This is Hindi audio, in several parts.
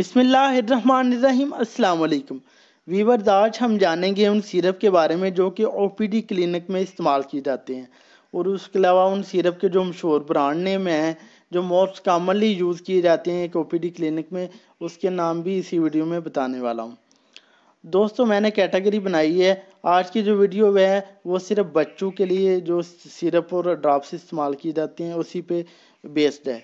बिसमीम अल्लाम वीवर्स आज हम जानेंगे उन सिरप के बारे में जो कि ओ पी डी क्लिनिक में इस्तेमाल किए जाते हैं और उसके अलावा उन सिरप के जो मशहूर ब्रांड नेम हैं जो मोस्ट कामनली यूज़ किए जाते हैं एक ओ पी डी क्लिनिक में उसके नाम भी इसी वीडियो में बताने वाला हूँ दोस्तों मैंने कैटेगरी बनाई है आज की जो वीडियो वह है वो सिर्फ बच्चों के लिए जो सिरप और ड्राप्स इस्तेमाल किए जाते हैं उसी पे बेस्ड है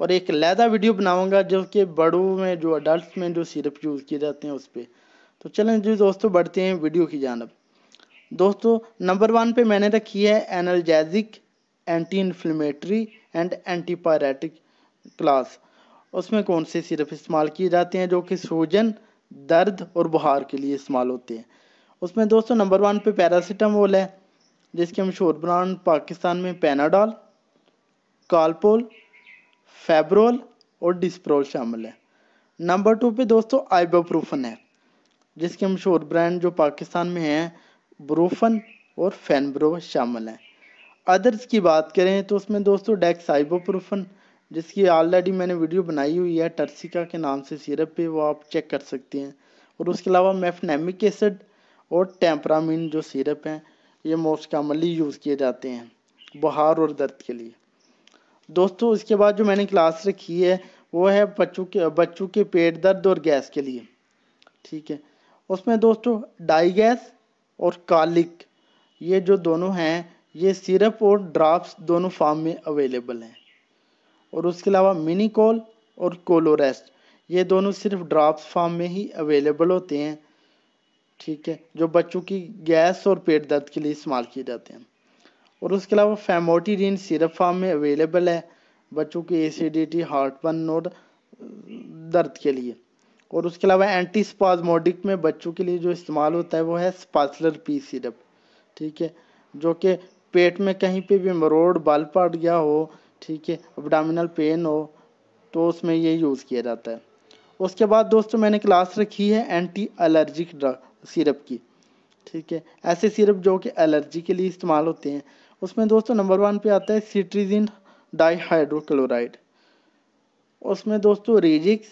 और एक लहदा वीडियो बनाऊंगा जो कि बड़ों में जो अडल्ट में जो सिरप यूज़ किए जाते हैं उस पर तो चलें जी दोस्तों बढ़ते हैं वीडियो की जानब दोस्तों नंबर वन पे मैंने रखी है analgesic anti inflammatory and antipyretic class उसमें कौन से सिरप इस्तेमाल किए जाते हैं जो कि सूजन दर्द और बुखार के लिए इस्तेमाल होते हैं उसमें दोस्तों नंबर वन पे पैरासीटामोल है जिसके मशहूर ब्रांड पाकिस्तान में पैनाडॉल कालपोल फेबरोल और डिस्प्रोल शामिल है नंबर टू पे दोस्तों आइबाप्रूफन है जिसके मशहूर ब्रांड जो पाकिस्तान में हैं ब्रूफन और फैनब्रो शामिल हैं अदर्स की बात करें तो उसमें दोस्तों डेक्स आइबोप्रूफन जिसकी ऑलरेडी मैंने वीडियो बनाई हुई है टर्सिका के नाम से सिरप पे वो आप चेक कर सकते हैं और उसके अलावा मेफनेमिक एसिड और टेम्परामिन जो सिरप हैं ये मोस्ट कामनली यूज़ किए जाते हैं बुहार और दर्द के लिए दोस्तों इसके बाद जो मैंने क्लास रखी है वो है बच्चों के बच्चों के पेट दर्द और गैस के लिए ठीक है उसमें दोस्तों डाई गैस और कालिक ये जो दोनों हैं ये सिरप और ड्राफ्ट दोनों फार्म में अवेलेबल हैं और उसके अलावा मिनी कॉल और कोलोरेस्ट ये दोनों सिर्फ ड्राफ्ट फार्म में ही अवेलेबल होते हैं ठीक है जो बच्चों की गैस और पेट दर्द के लिए इस्तेमाल किए जाते हैं और उसके अलावा फेमोटीडीन सिरप फार्म में अवेलेबल है बच्चों की एसिडिटी हार्ट हार्टबर्न और दर्द के लिए और उसके अलावा एंटी स्पाजमोडिक में बच्चों के लिए जो इस्तेमाल होता है वो है स्पासलर पी सिरप ठीक है जो कि पेट में कहीं पे भी मरोड़ बाल पड़ गया हो ठीक है अबडामिनल पेन हो तो उसमें ये यूज़ किया जाता है उसके बाद दोस्तों मैंने क्लास रखी है एंटी एलर्जिक ड्रग सिरप की ठीक है ऐसे सिरप जो कि एलर्जी के लिए इस्तेमाल होते हैं उसमें दोस्तों नंबर वन पे आता है सिट्रीजिन डाईहाइड्रोक्लोराइड उसमें दोस्तों रेजिक्स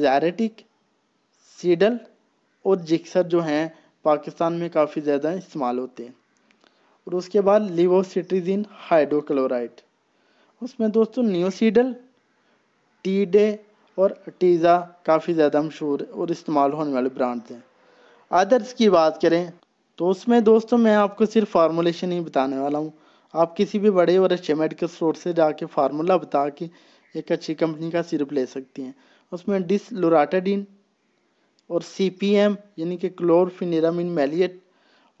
जैरेटिक सीडल और जिक्सर जो हैं पाकिस्तान में काफ़ी ज़्यादा इस्तेमाल होते हैं और उसके बाद लिवोसिट्रीजिन हाइड्रोक्लोराइड उसमें दोस्तों न्योसीडल टीडे और टीज़ा काफ़ी ज़्यादा मशहूर और इस्तेमाल होने वाले ब्रांड्स हैं अदर्स की बात करें तो उसमें दोस्तों मैं आपको सिर्फ फार्मूलेशन ही बताने वाला हूँ आप किसी भी बड़े और अच्छे मेडिकल स्टोर से जाके फार्मूला बता के एक अच्छी कंपनी का सिरप ले सकती हैं उसमें डिसलोराटाडीन और सी पी एम यानी कि क्लोरफिनिरामिन मेलिएट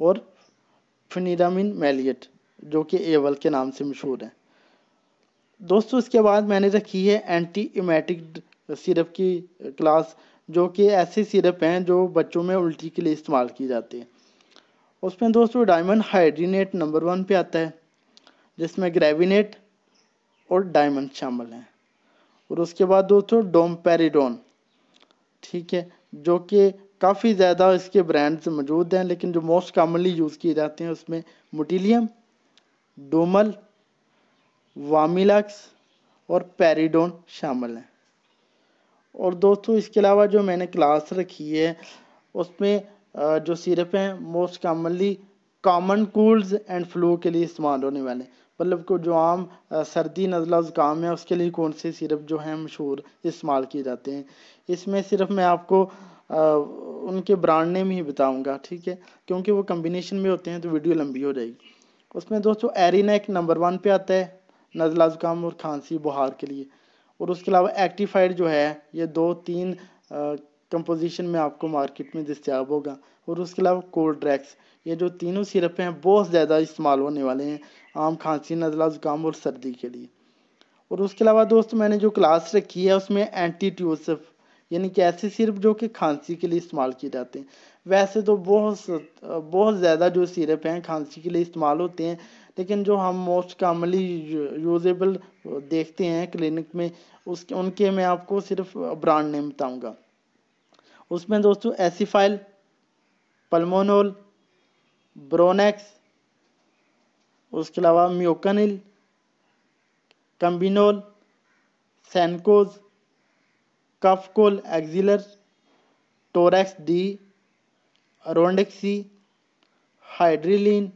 और फिनिरामिन मेलिएट जो कि एवल के नाम से मशहूर है दोस्तों इसके बाद मैंने रखी है एंटी इमेटिक सिरप की क्लास जो कि ऐसे सिरप हैं जो बच्चों में उल्टी के लिए इस्तेमाल की जाती है उसमें दोस्तों डायमंड हाइड्रीनेट नंबर वन पे आता है जिसमें ग्रेविनेट और डायमंड शामिल हैं और उसके बाद दोस्तों डोमपेरिडोन ठीक है जो कि काफ़ी ज़्यादा इसके ब्रांड्स मौजूद हैं लेकिन जो मोस्ट कामनली यूज़ किए जाते हैं उसमें मुटिलियम डोमल वामिलक्स और पेरीडोन शामिल हैं और दोस्तों इसके अलावा जो मैंने क्लास रखी है उसमें जो सिरप हैं most commonly common colds and flu के लिए इस्तेमाल होने वाले मतलब को जो आम सर्दी नज़ला ज़ुकाम है उसके लिए कौन से सिरप जो हैं मशहूर इस्तेमाल किए जाते हैं इसमें सिर्फ मैं आपको आ, उनके ब्रांड नेम ही बताऊंगा ठीक है क्योंकि वो कम्बिनेशन में होते हैं तो वीडियो लंबी हो जाएगी उसमें दोस्तों एरिनेक नंबर वन पे आता है नज़ला ज़ुकाम और खांसी बुहार के लिए और उसके अलावा एक्टिफाइड जो है ये दो तीन कंपोजिशन में आपको मार्केट में दस्तियाब होगा और उसके अलावा कोल्ड ड्रैक्स ये जो तीनों सिरप हैं बहुत ज़्यादा इस्तेमाल होने वाले हैं आम खांसी नज़ला ज़ुकाम और सर्दी के लिए और उसके अलावा दोस्त मैंने जो क्लास रखी है उसमें एंटी ट्यूसफ यानी कि ऐसे सिरप जो कि खांसी के लिए इस्तेमाल किए जाते हैं वैसे तो बहुत बहुत ज़्यादा जो सिरप हैं खांसी के लिए इस्तेमाल होते हैं लेकिन जो हम मोस्ट कामनली यूजेबल देखते हैं क्लिनिक में उसके उनके मैं आपको सिर्फ ब्रांड नेम बताऊँगा उसमें दोस्तों एसीफाइल पलमोनोल ब्रोनेक्स उसके अलावा म्योकनिल कम्बिनोल सैनकोज कफकोल एक्जिलर टोरेक्स डी रोंडेक्सी हाइड्रीलिन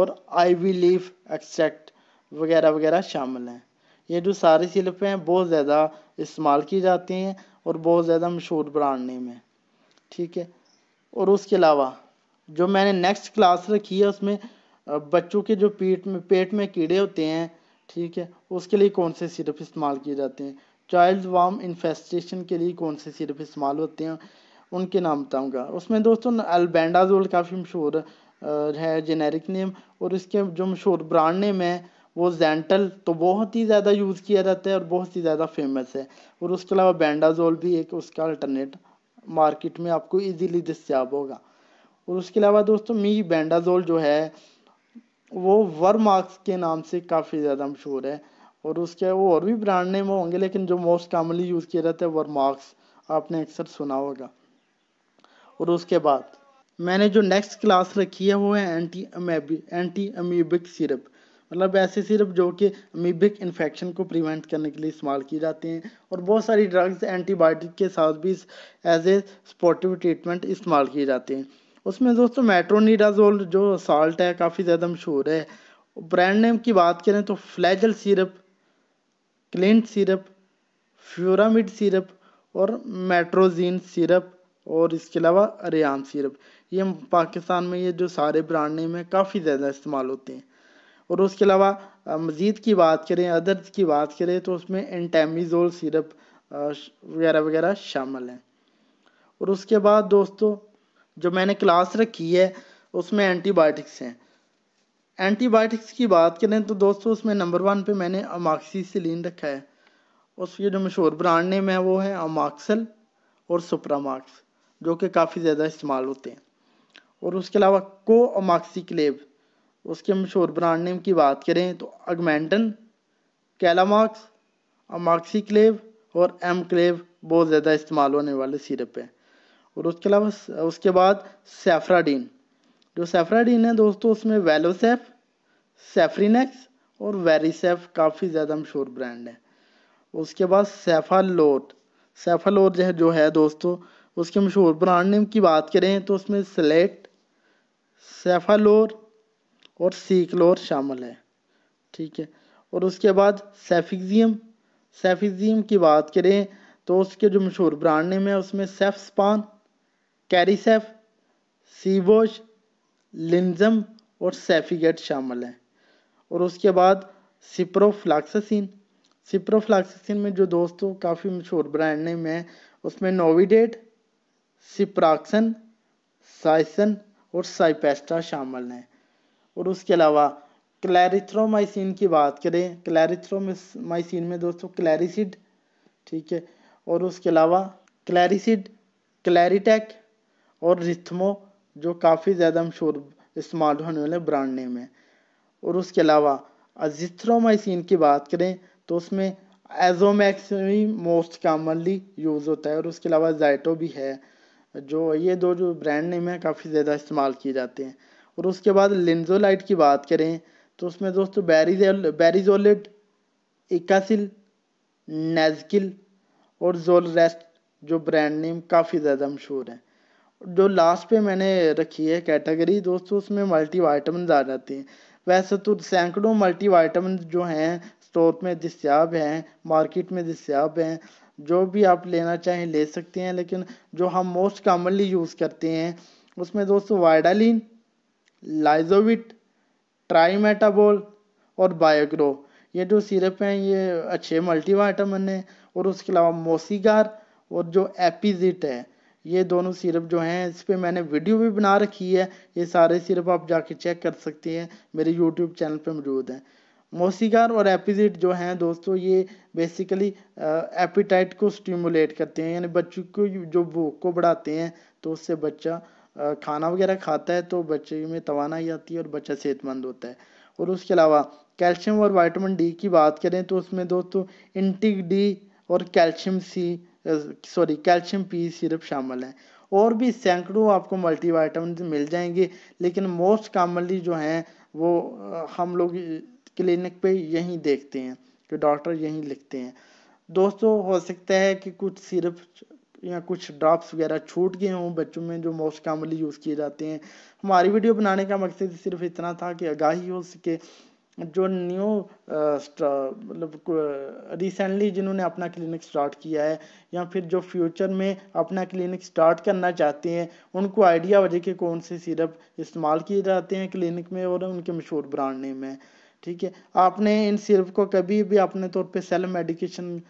और आईवी लीफ एक्सट्रैक्ट वगैरह वगैरह शामिल हैं ये जो सारी सिलपें हैं बहुत ज़्यादा इस्तेमाल की जाती हैं और बहुत ज़्यादा मशहूर ब्रांड नेम है ठीक है और उसके अलावा जो मैंने नेक्स्ट क्लास रखी है उसमें बच्चों के जो पेट में पेट में कीड़े होते हैं ठीक है उसके लिए कौन से सिरप इस्तेमाल किए जाते हैं चाइल्ड वार्म इन्फेस्टेशन के लिए कौन से सिरप इस्तेमाल होते हैं उनके नाम बताऊँगा उसमें दोस्तों अल्बेंडाजोल काफ़ी मशहूर है जेनेरिक नेम और इसके जो मशहूर ब्रांड नेम है वो जेंटल तो बहुत ही ज़्यादा यूज़ किया जाता है और बहुत ही ज़्यादा फेमस है और उसके अलावा बैंडाजोल भी एक उसका अल्टरनेट मार्केट में आपको इजीली दस्याब होगा और उसके अलावा दोस्तों मी बैंडाजोल जो है वो वर्मार्क्स के नाम से काफ़ी ज़्यादा मशहूर है और उसके वो और भी ब्रांड नेम होंगे लेकिन जो मोस्ट कॉमनली यूज़ किया जाता है वर्मार्क्स आपने अक्सर सुना होगा और उसके बाद मैंने जो नेक्स्ट क्लास रखी है वो है anti amoebic anti amoebic syrup मतलब ऐसे सिर्फ जो कि अमीबिक इन्फेक्शन को प्रिवेंट करने के लिए इस्तेमाल किए जाते हैं और बहुत सारी ड्रग्स एंटीबायोटिक के साथ भी एज ए सपोर्टिव ट्रीटमेंट इस्तेमाल किए जाते हैं उसमें दोस्तों मेट्रोनिडाजोल जो साल्ट है काफ़ी ज़्यादा मशहूर है ब्रांड नेम की बात करें तो Flagyl syrup Clint syrup Furamide syrup और मेट्रोजीन सिरप और इसके अलावा अरेम सिरप ये पाकिस्तान में ये जो सारे ब्रांड नेम है काफ़ी ज़्यादा इस्तेमाल होते हैं और उसके अलावा मज़ीद की बात करें अदर्स की बात करें तो उसमें एंटेमिज़ोल सिरप वगैरह वगैरह शामिल हैं और उसके बाद दोस्तों जो मैंने क्लास रखी है उसमें एंटीबायोटिक्स हैं एंटीबायोटिक्स की बात करें तो दोस्तों उसमें नंबर वन पे मैंने अमाक्सीसिलीन रखा है उसके जो मशहूर ब्रांड नेम है वो है अमाक्सल और सुप्रामाक्स जो कि काफ़ी ज़्यादा इस्तेमाल होते हैं और उसके अलावा को क्लेब उसके मशहूर ब्रांड नेम की बात करें तो अगमेंटन कैलामार्क्स अमार्क्सी क्लेव और एम क्लेव बहुत ज़्यादा इस्तेमाल होने वाले सिरप हैं और उसके अलावा उसके बाद सेफ्राडीन जो सेफ्राडीन है दोस्तों उसमें वेलोसेफ सेफ्रीनेक्स और वेरीसेफ काफ़ी ज़्यादा मशहूर ब्रांड है उसके बाद सेफालोट सेफालोट जो है जो है दोस्तों उसके मशहूर ब्रांड नेम की बात करें तो उसमें स्लेट सेफालोर और क्लोर शामिल है ठीक है और उसके बाद सेफिक्जियम सेफिक्जियम की बात करें तो उसके जो मशहूर ब्रांड नेम है उसमें सेफ स्पान कैरीसेफ सीबोश लिंजम और सेफिगेट शामिल हैं और उसके बाद सिप्रोफ्लाक्सिन सिप्रोफ्लाक्सिन में जो दोस्तों काफ़ी मशहूर ब्रांड नेम है उसमें नोविडेट सिप्राक्सन साइसन और साइपेस्टा शामिल हैं और उसके अलावा क्लैरिथ्रोमाइसिन की बात करें क्लैरिथ्रोमाइसिन में दोस्तों क्लैरिसिड ठीक है और उसके अलावा क्लैरिसिड क्लैरिटेक और रिथमो जो काफ़ी ज़्यादा मशहूर इस्तेमाल होने वाले ब्रांड नेम है और उसके अलावा अजिथ्रोमाइसिन की बात करें तो उसमें एजोमैक्स भी मोस्ट कामनली यूज़ होता है और उसके अलावा जाइटो भी है जो ये दो जो ब्रांड नेम है काफ़ी ज़्यादा इस्तेमाल किए जाते हैं और उसके बाद लेंजोलाइट की बात करें तो उसमें दोस्तों बैरीजोल बैरीजोलेट इकासिल नेजकिल और जोलरेस्ट जो ब्रांड नेम काफ़ी ज़्यादा मशहूर हैं जो लास्ट पे मैंने रखी है कैटेगरी दोस्तों उसमें मल्टी वाइटमिन आ जाते हैं वैसे तो सैकड़ों मल्टी वाइटमिन जो हैं स्टोर में दस्याब हैं मार्केट में दस्याब हैं जो भी आप लेना चाहें ले सकते हैं लेकिन जो हम मोस्ट कामनली यूज़ करते हैं उसमें दोस्तों वाइडालिन लाइजोविट ट्राईमेटाबोल और बायोग्रो ये जो सिरप हैं ये अच्छे मल्टी है और उसके अलावा मोसीगार और जो एपिजिट है ये दोनों सिरप जो हैं इस पर मैंने वीडियो भी बना रखी है ये सारे सिरप आप जाके चेक कर सकते हैं मेरे यूट्यूब चैनल पर मौजूद हैं मोसीगार और एपिजिट जो हैं दोस्तों ये बेसिकली एपिटाइट को स्टिमुलेट करते हैं यानी बच्चों को जो भूख को बढ़ाते हैं तो उससे बच्चा खाना वगैरह खाता है तो बच्चे में तोानाई आती है और बच्चा सेहतमंद होता है और उसके अलावा कैल्शियम और वाइटामिन डी की बात करें तो उसमें दोस्तों इंटिक डी और calcium C sorry calcium P syrup शामिल है और भी सैकड़ों आपको वाइटामिन मिल जाएंगे लेकिन मोस्ट कॉमनली जो हैं वो हम लोग क्लिनिक पे यहीं देखते हैं कि डॉक्टर यहीं लिखते हैं दोस्तों हो सकता है कि कुछ सिरप या कुछ ड्रॉप्स वगैरह छूट गए हों बच्चों में जो मोस्ट कामनली यूज़ किए जाते हैं हमारी वीडियो बनाने का मकसद सिर्फ इतना था कि आगाही हो सके जो न्यू मतलब रिसेंटली जिन्होंने अपना क्लिनिक स्टार्ट किया है या फिर जो फ्यूचर में अपना क्लिनिक स्टार्ट करना चाहते हैं उनको आइडिया हो जाए कि कौन से सिरप इस्तेमाल किए जाते हैं क्लिनिक में और उनके मशहूर ब्रांड नेम है ठीक है आपने इन सिरप को कभी भी अपने तौर पे सेल्फ मेडिकेशन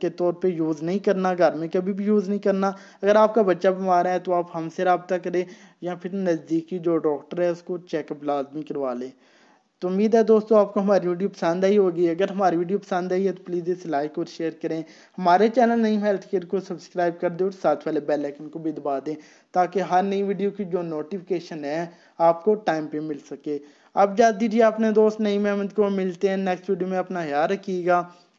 के तौर पे यूज़ नहीं करना घर में कभी भी यूज़ नहीं करना अगर आपका बच्चा बीमार है तो आप हमसे रबता करें या फिर नज़दीकी जो डॉक्टर है उसको चेकअप लाजमी करवा लें तो उम्मीद है दोस्तों आपको हमारी वीडियो पसंद आई होगी अगर हमारी वीडियो पसंद आई है तो प्लीज़ इसे लाइक और शेयर करें हमारे चैनल नई हेल्थ केयर को सब्सक्राइब कर दें और साथ वाले बेल आइकन को भी दबा दें ताकि हर नई वीडियो की जो नोटिफिकेशन है आपको टाइम पे मिल सके अब जा दीजिए अपने दोस्त नईम अहमद को मिलते हैं नेक्स्ट वीडियो में अपना ख्याल रखिएगा